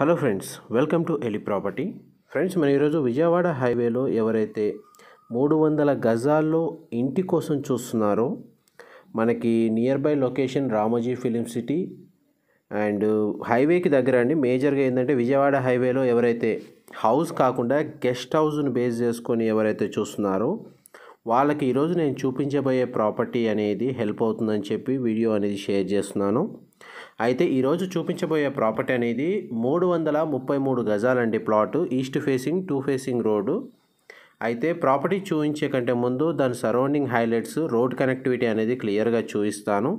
hello friends welcome to ఎలి property friends మనం ఈరోజు విజయవాడ హైవేలో ఎవరైతే మూడు వందల గజాల్లో ఇంటి కోసం చూస్తున్నారో మనకి near by location Ramoji film city and హైవేకి దగ్గర అండి మేజర్గా ఏంటంటే విజయవాడ హైవేలో ఎవరైతే హౌస్ కాకుండా గెస్ట్ హౌస్ను బేస్ చేసుకొని ఎవరైతే చూస్తున్నారో వాళ్ళకి ఈరోజు నేను చూపించబోయే ప్రాపర్టీ అనేది హెల్ప్ అవుతుందని చెప్పి వీడియో అనేది షేర్ చేస్తున్నాను అయితే ఈరోజు చూపించబోయే ప్రాపర్టీ అనేది మూడు వందల ముప్పై మూడు గజాలండి plot east facing two facing road అయితే ప్రాపర్టీ చూపించే కంటే ముందు దాని సరౌండింగ్ హైలైట్స్ రోడ్ కనెక్టివిటీ అనేది క్లియర్గా చూపిస్తాను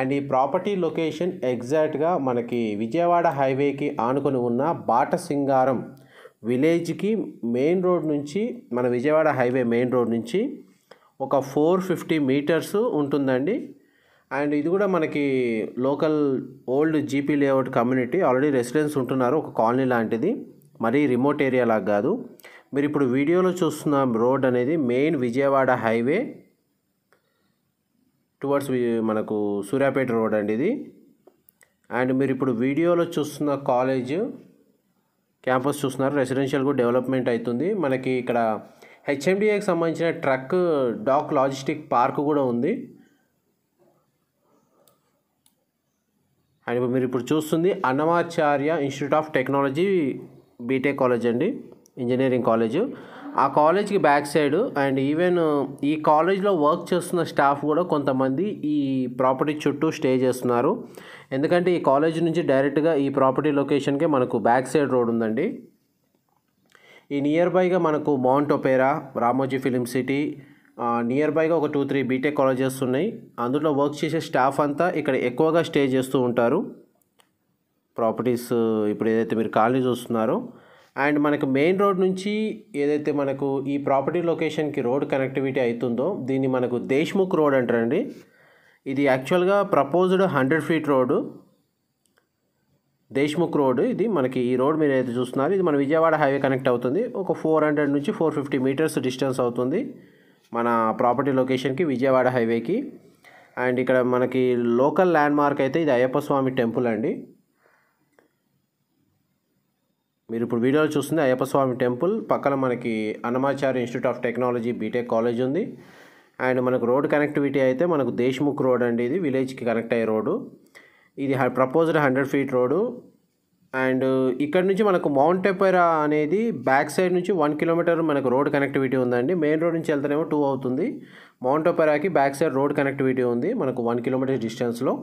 అండ్ ఈ ప్రాపర్టీ లొకేషన్ ఎగ్జాక్ట్గా మనకి విజయవాడ హైవేకి ఆనుకొని ఉన్న బాట సింగారం విలేజ్కి మెయిన్ రోడ్ నుంచి మన విజయవాడ హైవే మెయిన్ రోడ్ నుంచి ఒక ఫోర్ ఫిఫ్టీ మీటర్స్ ఉంటుందండి అండ్ ఇది కూడా మనకి local old GP layout community already residence ఉంటున్నారు ఒక కాలనీ లాంటిది మరీ రిమోట్ ఏరియా లాగా కాదు మీరు ఇప్పుడు వీడియోలో చూస్తున్న రోడ్ అనేది మెయిన్ విజయవాడ హైవే టువర్డ్స్ మనకు సూర్యాపేట రోడ్ అండి ఇది అండ్ మీరు ఇప్పుడు వీడియోలో చూస్తున్న కాలేజ్ క్యాంపస్ చూస్తున్నారు రెసిడెన్షియల్ కూడా డెవలప్మెంట్ అవుతుంది మనకి ఇక్కడ హెచ్ఎండిఏకి సంబంధించిన ట్రక్ డాక్ లాజిస్టిక్ పార్క్ కూడా ఉంది అండ్ మీరు ఇప్పుడు చూస్తుంది Annamacharya institute of technology BTech college అండి ఇంజనీరింగ్ కాలేజ్ ఆ కాలేజ్కి బ్యాక్ సైడ్ అండ్ ఈవెన్ ఈ కాలేజ్లో వర్క్ చేస్తున్న స్టాఫ్ కూడా కొంతమంది ఈ ప్రాపర్టీ చుట్టూ స్టే చేస్తున్నారు ఎందుకంటే ఈ కాలేజ్ నుంచి డైరెక్ట్గా ఈ ప్రాపర్టీ లొకేషన్కే మనకు బ్యాక్ సైడ్ రోడ్ ఉందండి ఈ నియర్ బైగా మనకు mount opera Ramoji film city near బైగా ఒక టూ త్రీ బీటెక్ కాలేజెస్ ఉన్నాయి అందులో వర్క్ చేసే స్టాఫ్ అంతా ఇక్కడ ఎక్కువగా స్టే చేస్తూ ఉంటారు ప్రాపర్టీస్ ఇప్పుడు ఏదైతే మీరు కాలనీ చూస్తున్నారో అండ్ మనకు మెయిన్ రోడ్ నుంచి ఏదైతే మనకు ఈ ప్రాపర్టీ లొకేషన్కి రోడ్ కనెక్టివిటీ అవుతుందో దీన్ని మనకు దేశ్ముఖ్ రోడ్ అంటారండి ఇది యాక్చువల్గా proposed hundred feet road Deshmukh road ఇది మనకి ఈ రోడ్ మీరు ఏదైతే చూస్తున్నారో ఇది మన విజయవాడ హైవే కనెక్ట్ అవుతుంది ఒక ఫోర్ హండ్రెడ్ నుంచి ఫోర్ ఫిఫ్టీ మీటర్స్ డిస్టెన్స్ అవుతుంది మన ప్రాపర్టీ లొకేషన్కి విజయవాడ హైవేకి అండ్ ఇక్కడ మనకి లోకల్ ల్యాండ్ మార్క్ అయితే ఇది అయ్యప్ప స్వామి టెంపుల్ అండి మీరు ఇప్పుడు వీడియోలో చూస్తుంది అయ్యప్ప స్వామి టెంపుల్ పక్కన మనకి Annamacharya institute of technology BTech college ఉంది అండ్ మనకు రోడ్ కనెక్టివిటీ అయితే మనకు దేశ్ముఖ్ రోడ్ అండి ఇది విలేజ్కి కనెక్ట్ అయ్యే రోడ్డు ఇది proposed hundred feet road and ఇక్కడ నుంచి మనకు మౌంట్ ఎపెరా అనేది బ్యాక్ సైడ్ నుంచి వన్ కిలోమీటర్ మనకు రోడ్ కనెక్టివిటీ ఉందండి మెయిన్ రోడ్ నుంచి వెళ్తేనేమో టూ అవుతుంది మౌంట్ ఎపెరాకి బ్యాక్ సైడ్ రోడ్ కనెక్టివిటీ ఉంది మనకు వన్ కిలోమీటర్ డిస్టెన్స్లో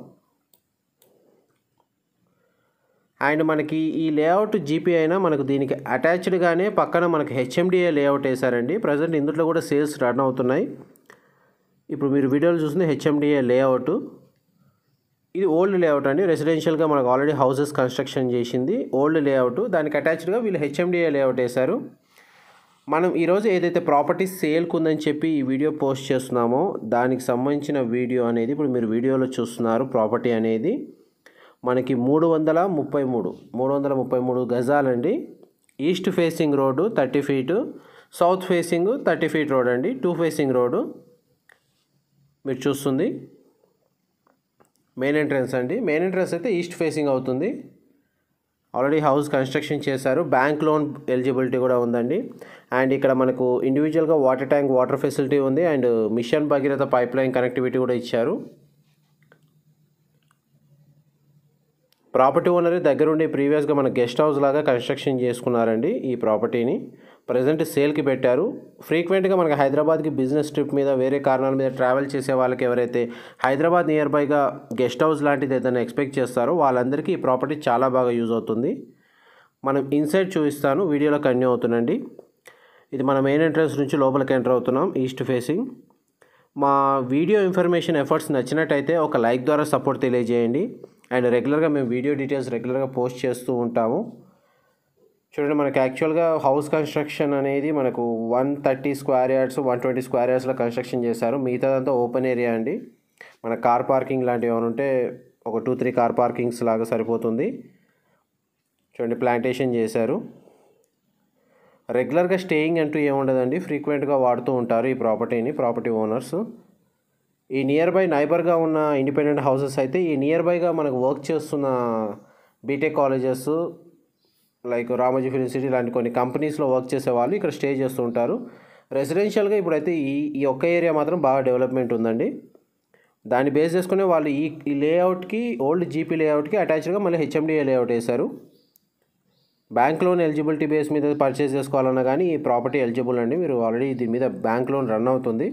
అండ్ మనకి ఈ లేఅవుట్ జీపీ అయినా మనకు దీనికి అటాచ్డ్గానే పక్కన మనకు హెచ్ఎండిఏ లేఅవుట్ వేశారండి ప్రజెంట్ ఇందులో కూడా సేల్స్ రన్ అవుతున్నాయి ఇప్పుడు మీరు వీడియోలు చూసిన హెచ్ఎండిఏ లేఅవుట్ ఇది ఓల్డ్ లేఅవుట్ అండి రెసిడెన్షియల్గా మనకు ఆల్రెడీ హౌసెస్ కన్స్ట్రక్షన్ చేసింది ఓల్డ్ లేఅవుట్ దానికి అటాచ్డ్గా వీళ్ళు హెచ్ఎండిఏ లేఅవుట్ వేశారు మనం ఈరోజు ఏదైతే ప్రాపర్టీ సేల్కు ఉందని చెప్పి ఈ వీడియో పోస్ట్ చేస్తున్నామో దానికి సంబంధించిన వీడియో అనేది ఇప్పుడు మీరు వీడియోలో చూస్తున్నారు ప్రాపర్టీ అనేది మనకి మూడు వందల ముప్పై మూడు మూడు వందల ముప్పై మూడు గజాలండి east facing road thirty feet south facing thirty feet road అండి టూ ఫేసింగ్ రోడ్డు మీరు చూస్తుంది మెయిన్ ఎంట్రన్స్ అండి మెయిన్ ఎంట్రన్స్ అయితే ఈస్ట్ ఫేసింగ్ అవుతుంది ఆల్రెడీ హౌస్ కన్స్ట్రక్షన్ చేశారు బ్యాంక్ లోన్ ఎలిజిబిలిటీ కూడా ఉందండి అండ్ ఇక్కడ మనకు ఇండివిజువల్గా వాటర్ ట్యాంక్ వాటర్ ఫెసిలిటీ ఉంది and mission Bhagiratha pipeline connectivity కూడా ఇచ్చారు ప్రాపర్టీ ఓనర్ దగ్గరుండి ప్రీవియస్గా మన గెస్ట్ హౌస్ లాగా కన్స్ట్రక్షన్ చేసుకున్నారండి ఈ ప్రాపర్టీని ప్రజెంట్ సేల్కి పెట్టారు ఫ్రీక్వెంట్గా మనకి హైదరాబాద్కి బిజినెస్ ట్రిప్ మీద వేరే కారణాల మీద ట్రావెల్ చేసే వాళ్ళకి ఎవరైతే హైదరాబాద్ నియర్ బైగా గెస్ట్ హౌస్ లాంటిది ఏదైనా ఎక్స్పెక్ట్ చేస్తారో వాళ్ళందరికీ ఈ ప్రాపర్టీ చాలా బాగా యూజ్ అవుతుంది మనం ఇన్సైడ్ చూపిస్తాను వీడియోలో కన్యూ అవుతుందండి ఇది మన మెయిన్ ఎంట్రన్స్ నుంచి లోపలికి ఎంటర్ అవుతున్నాం ఈస్ట్ ఫేసింగ్ మా వీడియో ఇన్ఫర్మేషన్ ఎఫర్ట్స్ నచ్చినట్టయితే ఒక లైక్ ద్వారా సపోర్ట్ తెలియజేయండి అండ్ రెగ్యులర్గా మేము వీడియో డీటెయిల్స్ రెగ్యులర్గా పోస్ట్ చేస్తూ ఉంటాము చూడండి మనకు యాక్చువల్గా హౌస్ కన్స్ట్రక్షన్ అనేది మనకు one thirty square yards one twenty square యార్డ్స్లో కన్స్ట్రక్షన్ చేశారు మిగతాదంతా ఓపెన్ ఏరియా అండి మన కార్ పార్కింగ్ లాంటివి ఏమైనా ఉంటే ఒక టూ త్రీ కార్ పార్కింగ్స్ లాగా సరిపోతుంది చూడండి ప్లాంటేషన్ చేశారు రెగ్యులర్గా స్టేయింగ్ అంటూ ఏముండదండి ఫ్రీక్వెంట్గా వాడుతూ ఉంటారు ఈ ప్రాపర్టీని ప్రాపర్టీ ఓనర్స్ ఈ నియర్ బై నైబర్గా ఉన్న ఇండిపెండెంట్ హౌసెస్ అయితే ఈ నియర్ బైగా మనకు వర్క్ చేస్తున్న BTech colleges like Ramoji film city లాంటి కొన్ని కంపెనీస్లో వర్క్ చేసే వాళ్ళు ఇక్కడ స్టే చేస్తూ ఉంటారు రెసిడెన్షియల్గా ఇప్పుడైతే ఈ ఈ ఒక్క ఏరియా మాత్రం బాగా డెవలప్మెంట్ ఉందండి దాన్ని బేస్ చేసుకునే వాళ్ళు ఈ ఈ లేఅవుట్కి ఓల్డ్ జీపీ లేఅవుట్కి అటాచ్డ్గా మళ్ళీ హెచ్ఎండిఏ లేఅవుట్ వేశారు బ్యాంక్ లోన్ ఎలిజిబిలిటీ బేస్ మీద పర్చేస్ చేసుకోవాలన్నా కానీ ఈ ప్రాపర్టీ ఎలిజిబుల్ అండి మీరు ఆల్రెడీ దీని మీద బ్యాంక్ లోన్ రన్ అవుతుంది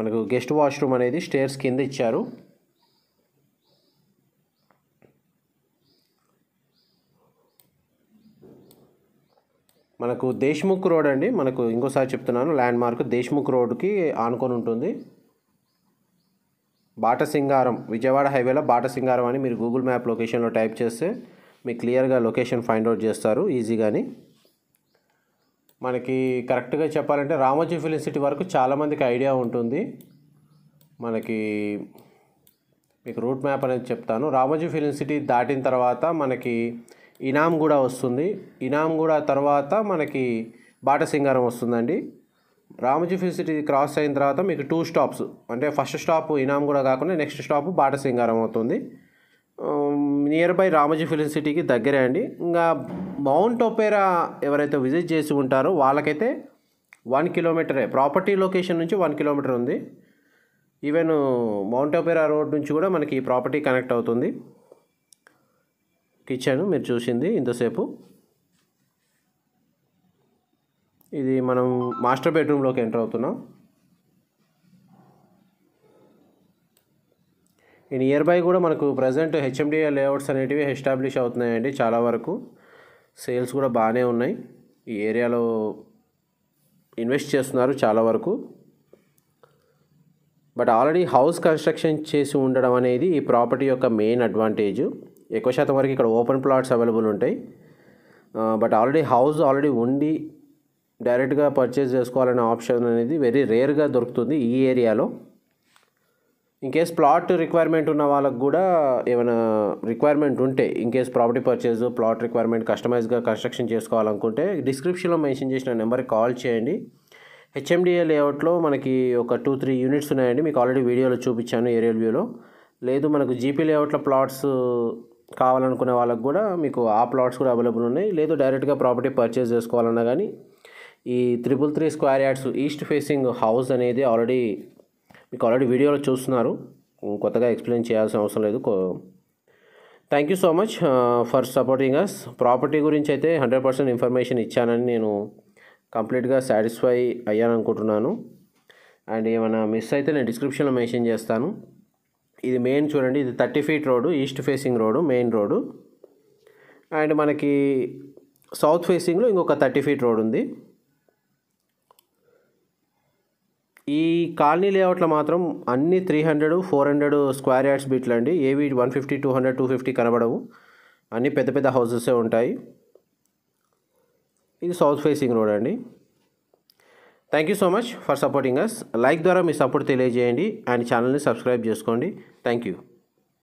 మనకు గెస్ట్ వాష్రూమ్ అనేది స్టేర్స్ కింద ఇచ్చారు మనకు దేశ్ముఖ్ రోడ్ అండి మనకు ఇంకోసారి చెప్తున్నాను ల్యాండ్ మార్క్ దేశ్ముఖ్ రోడ్కి ఆనుకొని ఉంటుంది బాట సింగారం విజయవాడ హైవేలో బాట సింగారం అని మీరు గూగుల్ మ్యాప్ లొకేషన్లో టైప్ చేస్తే మీకు క్లియర్గా లొకేషన్ ఫైండ్ అవుట్ చేస్తారు ఈజీగాని మనకి కరెక్ట్గా చెప్పాలంటే రామోజీ ఫిలిం సిటీ వరకు చాలామందికి ఐడియా ఉంటుంది మనకి మీకు రూట్ మ్యాప్ అనేది చెప్తాను రామోజీ ఫిలిం సిటీ దాటిన తర్వాత మనకి ఇనాం కూడా వస్తుంది ఇనాం కూడా తర్వాత మనకి బాట సింగారం వస్తుందండి రామజీ ఫెసిలిటీ క్రాస్ అయిన తర్వాత మీకు టూ స్టాప్స్ అంటే ఫస్ట్ స్టాప్ ఇనాం కూడా కాకుండా నెక్స్ట్ స్టాప్ బాట సింగారం అవుతుంది నియర్ బై రామజీ ఫిలిం సిటీకి దగ్గరే అండి ఇంకా మౌంట్ ఒపేరా ఎవరైతే విజిట్ చేసి ఉంటారో వాళ్ళకైతే వన్ కిలోమీటరే ప్రాపర్టీ లొకేషన్ నుంచి వన్ కిలోమీటర్ ఉంది ఈవెన్ మౌంట్ ఒపేరా రోడ్ నుంచి కూడా మనకి ఈ ప్రాపర్టీ కనెక్ట్ అవుతుంది కిచెన్ మీరు చూసింది ఇంతసేపు ఇది మనం మాస్టర్ బెడ్రూమ్లోకి ఎంటర్ అవుతున్నాం ఈ నియర్ బై కూడా మనకు ప్రజెంట్ హెచ్ఎండిఏ లేఅవుట్స్ అనేటివి ఎస్టాబ్లిష్ అవుతున్నాయండి చాలా వరకు సేల్స్ కూడా బాగానే ఉన్నాయి ఈ ఏరియాలో ఇన్వెస్ట్ చేస్తున్నారు చాలా వరకు బట్ ఆల్రెడీ హౌస్ కన్స్ట్రక్షన్ చేసి ఉండడం అనేది ఈ ప్రాపర్టీ యొక్క మెయిన్ అడ్వాంటేజ్ ఎక్కువ శాతం వరకు ఇక్కడ ఓపెన్ ప్లాట్స్ అవైలబుల్ ఉంటాయి బట్ ఆల్రెడీ హౌస్ ఆల్రెడీ ఉండి డైరెక్ట్గా పర్చేజ్ చేసుకోవాలనే ఆప్షన్ అనేది వెరీ రేర్గా దొరుకుతుంది ఈ ఏరియాలో ఇన్ కేస్ ప్లాట్ రిక్వైర్మెంట్ ఉన్న వాళ్ళకు కూడా ఏమైనా రిక్వైర్మెంట్ ఉంటే in case property purchase plot requirement కస్టమైజ్గా కన్స్ట్రక్షన్ చేసుకోవాలనుకుంటే డిస్క్రిప్షన్లో మెన్షన్ చేసిన నెంబర్కి కాల్ చేయండి హెచ్ఎండిఏ లేఅవుట్లో మనకి ఒక టూ త్రీ యూనిట్స్ ఉన్నాయండి మీకు ఆల్రెడీ వీడియోలో చూపించాను ఏరియల్ వ్యూలో లేదు మనకు జీపీ లేఅవుట్లో ప్లాట్స్ కావాలనుకునే వాళ్ళకు కూడా మీకు ఆ ప్లాట్స్ కూడా అవైలబుల్ ఉన్నాయి లేదు డైరెక్ట్గా ప్రాపర్టీ పర్చేస్ చేసుకోవాలన్నా కానీ ఈ triple three square yards east facing house అనేది ఆల్రెడీ మీకు ఆల్రెడీ వీడియోలో చూస్తున్నారు కొత్తగా ఎక్స్ప్లెయిన్ చేయాల్సిన అవసరం లేదు thank you so much for supporting us property గురించి అయితే హండ్రెడ్ పర్సెంట్ ఇన్ఫర్మేషన్ ఇచ్చానని నేను కంప్లీట్గా సాటిస్ఫై అయ్యాను అనుకుంటున్నాను అండ్ ఏమైనా మిస్ అయితే నేను డిస్క్రిప్షన్లో మెన్షన్ చేస్తాను ఇది మెయిన్ చూడండి ఇది thirty feet road east facing road main road and మనకి సౌత్ ఫేసింగ్లో ఇంకొక థర్టీ ఫీట్ రోడ్ ఉంది ఈ కాలనీ లేఅవుట్లో మాత్రం అన్ని three hundred four hundred square yards బీట్లు అండి ఏవి one fifty two hundred two fifty కనబడవు అన్నీ పెద్ద పెద్ద హౌజెసే ఉంటాయి ఇది సౌత్ ఫేసింగ్ రోడ్ అండి thank you so much for supporting us like ద్వారా మీ సపోర్ట్ తెలియజేయండి అండ్ ఛానల్ని సబ్స్క్రైబ్ చేసుకోండి థ్యాంక్ యూ